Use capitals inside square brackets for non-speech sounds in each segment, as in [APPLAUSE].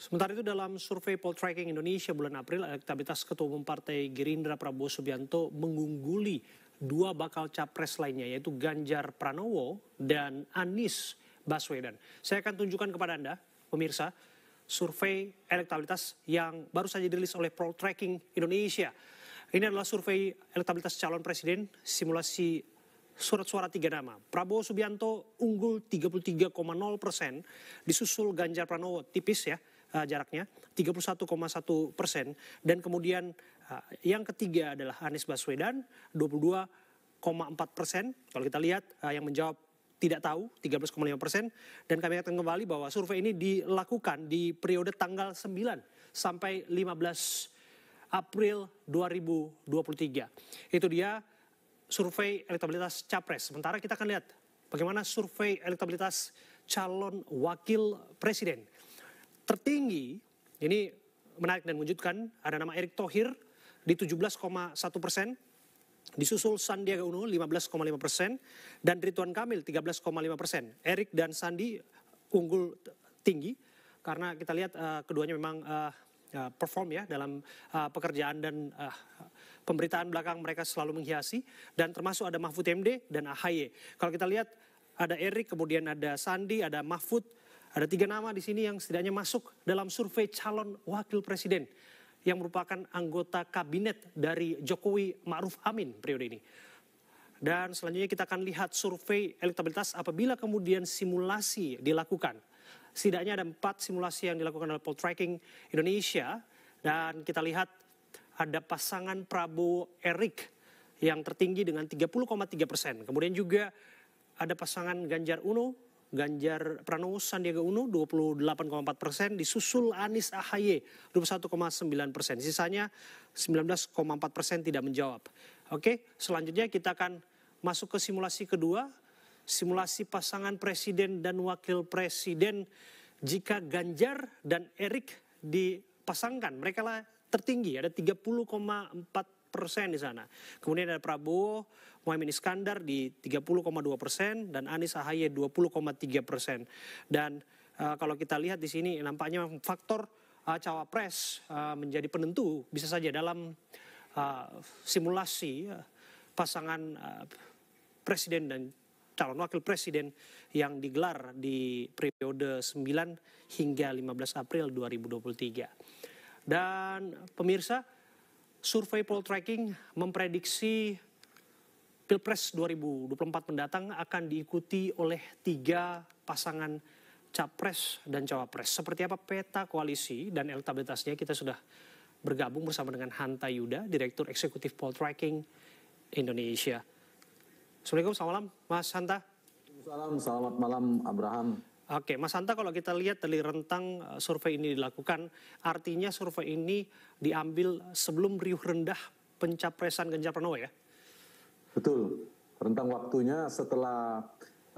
Sementara itu dalam survei Poll Tracking Indonesia bulan April, elektabilitas Ketua Umum Partai Gerindra Prabowo Subianto mengungguli dua bakal capres lainnya yaitu Ganjar Pranowo dan Anies Baswedan. Saya akan tunjukkan kepada Anda, pemirsa, survei elektabilitas yang baru saja dirilis oleh Poll Tracking Indonesia. Ini adalah survei elektabilitas calon presiden simulasi surat suara tiga nama. Prabowo Subianto unggul 33,0 persen, disusul Ganjar Pranowo tipis ya, uh, jaraknya 31,1 persen dan kemudian uh, yang ketiga adalah Anies Baswedan 22,4 persen kalau kita lihat uh, yang menjawab tidak tahu 13,5 persen dan kami akan kembali bahwa survei ini dilakukan di periode tanggal 9 sampai 15 April 2023 itu dia survei elektabilitas capres sementara kita akan lihat bagaimana survei elektabilitas calon wakil presiden tertinggi ini menarik dan mengejutkan ada nama Erick Thohir di 17,1 persen disusul Sandiaga Uno 15,5 persen dan Ridwan Kamil 13,5 persen. Erick dan Sandi unggul tinggi karena kita lihat uh, keduanya memang uh, perform ya dalam uh, pekerjaan dan uh, pemberitaan belakang mereka selalu menghiasi dan termasuk ada Mahfud MD dan AHY. Kalau kita lihat ada Erik kemudian ada Sandi, ada Mahfud ada tiga nama di sini yang setidaknya masuk dalam survei calon wakil presiden yang merupakan anggota kabinet dari Jokowi Ma'ruf Amin periode ini. Dan selanjutnya kita akan lihat survei elektabilitas apabila kemudian simulasi dilakukan. Setidaknya ada empat simulasi yang dilakukan oleh Poll Tracking Indonesia. Dan kita lihat ada pasangan Prabowo Erik yang tertinggi dengan 30,3 persen. Kemudian juga ada pasangan Ganjar Uno Ganjar Pranowo Sandiaga Uno 28,4 persen, disusul Anies koma 21,9 persen. Sisanya 19,4 persen tidak menjawab. Oke, selanjutnya kita akan masuk ke simulasi kedua. Simulasi pasangan presiden dan wakil presiden jika Ganjar dan Erik dipasangkan. Mereka lah tertinggi, ada 30,4 persen di sana. Kemudian ada Prabowo, Mohaimin Iskandar di 30,2 persen dan Anies Ahaye 20,3 persen. Dan uh, kalau kita lihat di sini nampaknya faktor uh, cawapres uh, menjadi penentu bisa saja dalam uh, simulasi uh, pasangan uh, presiden dan calon wakil presiden yang digelar di periode 9 hingga 15 April 2023. Dan pemirsa, survei poll tracking memprediksi Pilpres 2024 mendatang akan diikuti oleh tiga pasangan capres dan cawapres. Seperti apa peta koalisi dan elektabilitasnya kita sudah bergabung bersama dengan Hanta Yuda, Direktur Eksekutif Poll Tracking Indonesia. Assalamualaikum, selamat malam Mas Hanta. Assalamualaikum, selamat malam Abraham. Oke, Mas Santa kalau kita lihat dari rentang eh, survei ini dilakukan, artinya survei ini diambil sebelum riuh rendah pencapresan Ganjar Pranowo ya? Betul, rentang waktunya setelah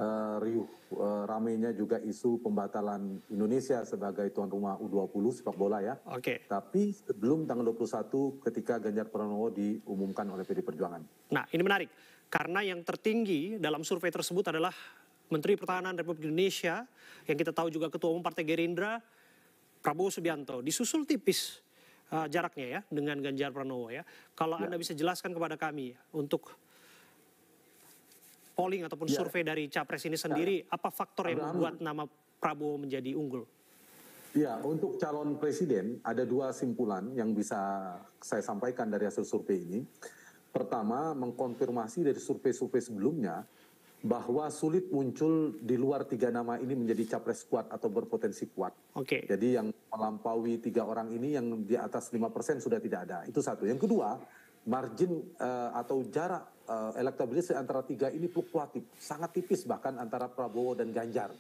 uh, riuh uh, ramenya juga isu pembatalan Indonesia sebagai tuan rumah U20 sepak bola ya. Oke. Tapi sebelum tanggal 21 ketika Ganjar Pranowo diumumkan oleh PD Perjuangan. Nah, ini menarik karena yang tertinggi dalam survei tersebut adalah Menteri Pertahanan Republik Indonesia, yang kita tahu juga Ketua Umum Partai Gerindra, Prabowo Subianto, disusul tipis uh, jaraknya ya dengan Ganjar Pranowo ya. Kalau ya. Anda bisa jelaskan kepada kami untuk polling ataupun ya. survei dari capres ini ya. sendiri, ya. apa faktor yang membuat nama Prabowo menjadi unggul? Ya, untuk calon presiden ada dua simpulan yang bisa saya sampaikan dari hasil survei ini. Pertama, mengkonfirmasi dari survei-survei sebelumnya bahwa sulit muncul di luar tiga nama ini menjadi capres kuat atau berpotensi kuat. Oke. Okay. Jadi yang melampaui tiga orang ini yang di atas lima persen sudah tidak ada. Itu satu. Yang kedua, margin uh, atau jarak uh, elektabilitas antara tiga ini fluktuatif, sangat tipis bahkan antara Prabowo dan Ganjar.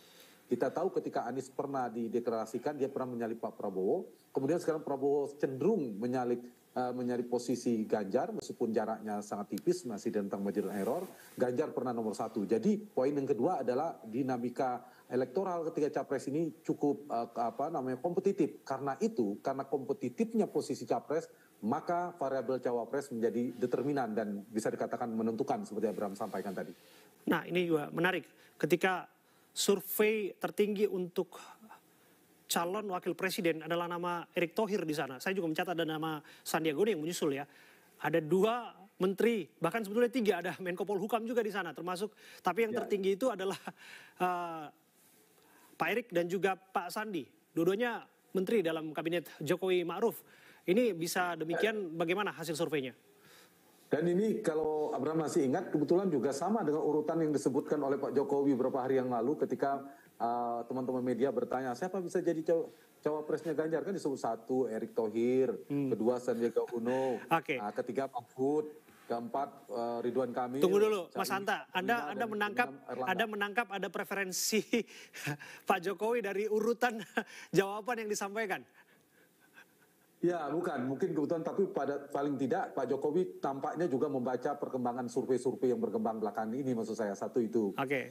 Kita tahu ketika Anies pernah dideklarasikan dia pernah menyalip Pak Prabowo, kemudian sekarang Prabowo cenderung menyalip uh, menyalip posisi Ganjar meskipun jaraknya sangat tipis masih tentang margin error. Ganjar pernah nomor satu. Jadi poin yang kedua adalah dinamika elektoral ketika capres ini cukup eh, apa namanya kompetitif. Karena itu karena kompetitifnya posisi capres maka variabel cawapres menjadi determinan dan bisa dikatakan menentukan seperti Abraham sampaikan tadi. Nah ini juga menarik ketika survei tertinggi untuk calon wakil presiden adalah nama Erick Thohir di sana. Saya juga mencatat ada nama Sandiaga Uno yang menyusul ya. Ada dua menteri, bahkan sebetulnya tiga ada Menko Polhukam juga di sana termasuk. Tapi yang ya. tertinggi itu adalah uh, Pak Erick dan juga Pak Sandi. Dua-duanya menteri dalam kabinet Jokowi Ma'ruf. Ini bisa demikian bagaimana hasil surveinya? Dan ini kalau Abraham masih ingat kebetulan juga sama dengan urutan yang disebutkan oleh Pak Jokowi beberapa hari yang lalu ketika eh, teman-teman uh, media bertanya siapa bisa jadi cowok cawapresnya Ganjar kan disebut satu Erick Thohir, hmm. kedua Sandiaga Uno, okay. nah, eh, ketiga Mahfud, keempat uh, Ridwan Kamil. Tunggu dulu, Mas Anta, Anda Anda menangkap Anda menangkap ada preferensi [LAUGHS] Pak Jokowi dari urutan [LAUGHS] jawaban yang disampaikan. Ya, bukan. Mungkin kebetulan, tapi pada paling tidak Pak Jokowi tampaknya juga membaca perkembangan survei-survei yang berkembang belakangan ini, maksud saya satu itu. Oke. Okay.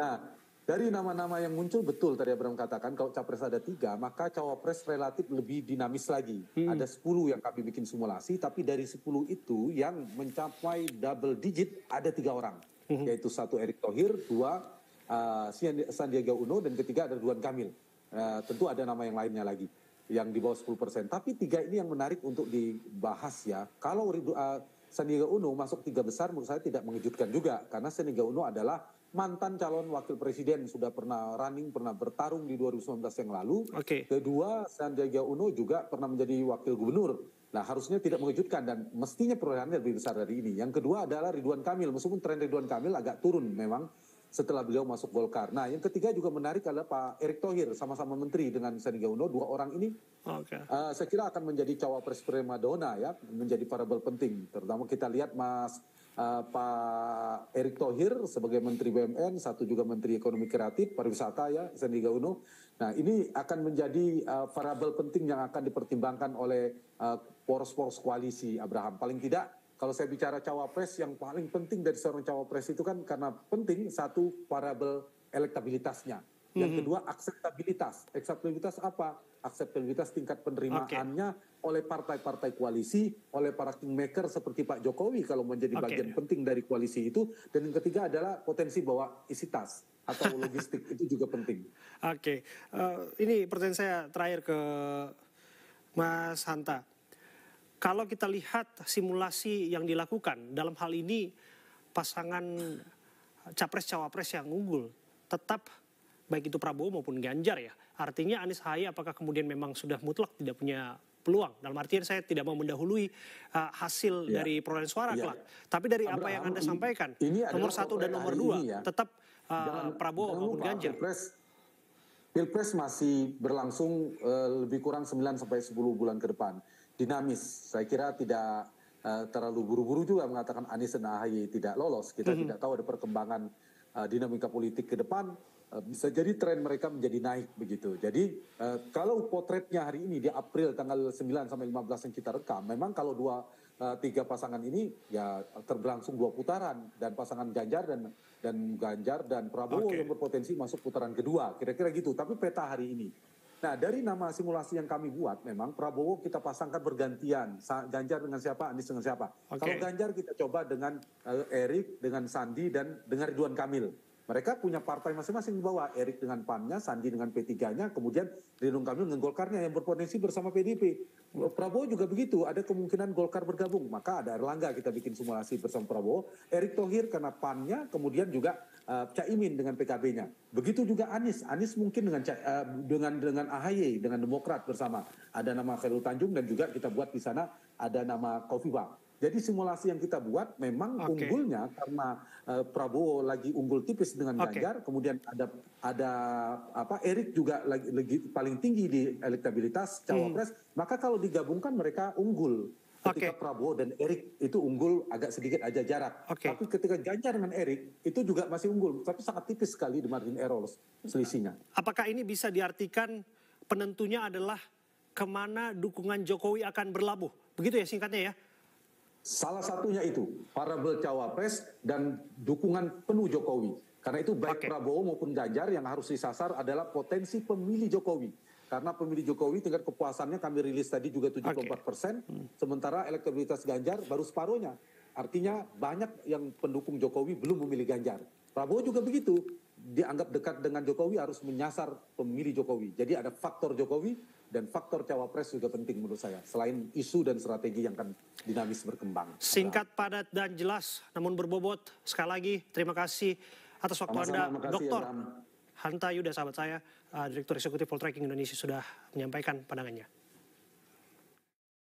Nah, dari nama-nama yang muncul betul tadi Abraham katakan kalau capres ada tiga, maka cawapres relatif lebih dinamis lagi. Hmm. Ada sepuluh yang kami bikin simulasi, tapi dari sepuluh itu yang mencapai double digit ada tiga orang, hmm. yaitu satu Erick Thohir, dua uh, Sandiaga Uno, dan ketiga ada Ridwan Kamil. Uh, tentu ada nama yang lainnya lagi yang di bawah 10%. Tapi tiga ini yang menarik untuk dibahas ya. Kalau uh, Sandiaga Uno masuk tiga besar menurut saya tidak mengejutkan juga karena Sandiaga Uno adalah mantan calon wakil presiden sudah pernah running pernah bertarung di 2019 yang lalu. Okay. Kedua Sandiaga Uno juga pernah menjadi wakil gubernur. Nah harusnya tidak mengejutkan dan mestinya perolehannya lebih besar dari ini. Yang kedua adalah Ridwan Kamil meskipun tren Ridwan Kamil agak turun memang setelah beliau masuk Golkar. Nah, yang ketiga juga menarik adalah Pak Erick Thohir sama-sama menteri dengan Sandiaga Uno. Dua orang ini okay. uh, eh, saya kira akan menjadi cawapres prima dona ya, menjadi variabel penting. Terutama kita lihat Mas uh, Pak Erick Thohir sebagai Menteri BUMN, satu juga Menteri Ekonomi Kreatif, Pariwisata ya, Sandiaga Uno. Nah, ini akan menjadi uh, eh, variabel penting yang akan dipertimbangkan oleh poros-poros uh, poros -poros koalisi Abraham. Paling tidak kalau saya bicara cawapres yang paling penting dari seorang cawapres itu kan karena penting satu variabel elektabilitasnya. Yang mm -hmm. kedua akseptabilitas. Akseptabilitas apa? Akseptabilitas tingkat penerimaannya okay. oleh partai-partai koalisi, oleh para kingmaker seperti Pak Jokowi kalau menjadi okay. bagian penting dari koalisi itu. Dan yang ketiga adalah potensi bawa isitas atau [LAUGHS] logistik itu juga penting. Oke, okay. uh, eh, ini pertanyaan saya terakhir ke Mas Hanta. Kalau kita lihat simulasi yang dilakukan dalam hal ini pasangan capres-cawapres yang unggul tetap baik itu Prabowo maupun Ganjar ya. Artinya Anies Haya apakah kemudian memang sudah mutlak tidak punya peluang. Dalam artian saya tidak mau mendahului uh, hasil ya. dari perolehan suara ya, ya, Tapi dari Abraham, apa yang Anda sampaikan, ini nomor satu dan nomor dua ya. tetap uh, Prabowo maupun Ganjar. Pilpres Pilpres masih berlangsung uh, lebih kurang 9 sampai 10 bulan ke depan dinamis. Saya kira tidak uh, terlalu buru-buru juga mengatakan Anies dan AHY tidak lolos. Kita mm -hmm. tidak tahu ada perkembangan uh, dinamika politik ke depan. Uh, bisa jadi tren mereka menjadi naik begitu. Jadi uh, kalau potretnya hari ini di April tanggal 9 sampai 15 yang kita rekam, memang kalau dua tiga pasangan ini ya terberlangsung dua putaran dan pasangan Ganjar dan dan Ganjar dan Prabowo okay. yang berpotensi masuk putaran kedua, kira-kira gitu. Tapi peta hari ini Nah dari nama simulasi yang kami buat memang Prabowo kita pasangkan bergantian Ganjar dengan siapa, Anies dengan siapa. Okay. Kalau Ganjar kita coba dengan uh, eh, Erik, dengan Sandi dan dengan Ridwan Kamil. Mereka punya partai masing-masing di bawah. Erik dengan PAN-nya, Sandi dengan P3-nya, kemudian Ridwan Kamil dengan Golkarnya yang berpotensi bersama PDP. Prabowo juga begitu, ada kemungkinan Golkar bergabung. Maka ada Erlangga kita bikin simulasi bersama Prabowo. Erik Thohir karena PAN-nya, kemudian juga uh, Cak dengan PKB-nya. Begitu juga Anies, Anies mungkin dengan uh, dengan dengan AHY dengan Demokrat bersama. Ada nama Khairul Tanjung dan juga kita buat di sana ada nama Kofifa. Jadi simulasi yang kita buat memang okay. unggulnya karena uh, Prabowo lagi unggul tipis dengan okay. Ganjar, kemudian ada ada apa Erik juga lagi, lagi paling tinggi di elektabilitas hmm. cawapres, hmm. maka kalau digabungkan mereka unggul Ketika okay. Prabowo dan Erik itu unggul agak sedikit aja jarak. Okay. Tapi ketika Ganjar dengan Erik itu juga masih unggul, tapi sangat tipis sekali di margin error selisihnya. Apakah ini bisa diartikan penentunya adalah kemana dukungan Jokowi akan berlabuh? Begitu ya singkatnya ya. Salah satunya itu parabel cawapres dan dukungan penuh Jokowi. Karena itu baik okay. Prabowo maupun Ganjar yang harus disasar adalah potensi pemilih Jokowi. Karena pemilih Jokowi tingkat kepuasannya kami rilis tadi juga 74 okay. persen, sementara elektabilitas Ganjar baru separuhnya. Artinya banyak yang pendukung Jokowi belum memilih Ganjar. Prabowo juga begitu, dianggap dekat dengan Jokowi harus menyasar pemilih Jokowi. Jadi ada faktor Jokowi dan faktor cawapres juga penting menurut saya. Selain isu dan strategi yang akan dinamis berkembang. Singkat, padat, dan jelas, namun berbobot. Sekali lagi, terima kasih atas waktu Sama Anda, Dokter. Hanta Yuda, sahabat saya, uh, Direktur Eksekutif Poltreking Indonesia sudah menyampaikan pandangannya.